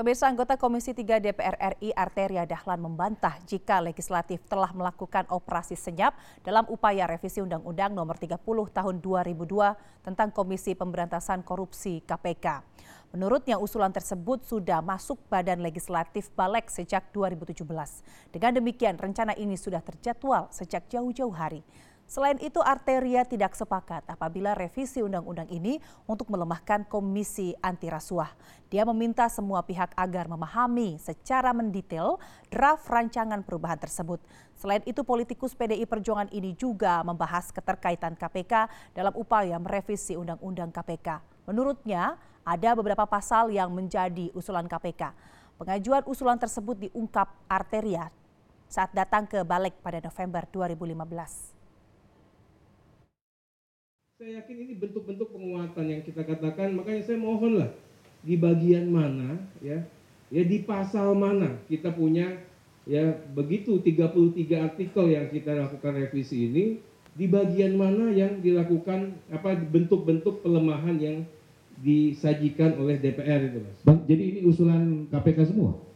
Pemirsa anggota Komisi 3 DPR RI Arteria Dahlan membantah jika legislatif telah melakukan operasi senyap dalam upaya revisi Undang-Undang Nomor 30 Tahun 2002 tentang Komisi Pemberantasan Korupsi KPK. Menurutnya usulan tersebut sudah masuk Badan Legislatif Balek sejak 2017. Dengan demikian rencana ini sudah terjadwal sejak jauh-jauh hari. Selain itu, Arteria tidak sepakat apabila revisi undang-undang ini untuk melemahkan Komisi Anti Rasuah. Dia meminta semua pihak agar memahami secara mendetail draft rancangan perubahan tersebut. Selain itu, politikus PDI Perjuangan ini juga membahas keterkaitan KPK dalam upaya merevisi undang-undang KPK. Menurutnya, ada beberapa pasal yang menjadi usulan KPK. Pengajuan usulan tersebut diungkap Arteria saat datang ke Balik pada November 2015. Saya yakin ini bentuk-bentuk penguatan yang kita katakan, makanya saya mohonlah di bagian mana ya, ya di pasal mana kita punya ya begitu 33 artikel yang kita lakukan revisi ini di bagian mana yang dilakukan apa bentuk-bentuk pelemahan yang disajikan oleh DPR itu mas. Bang, jadi ini usulan KPK semua?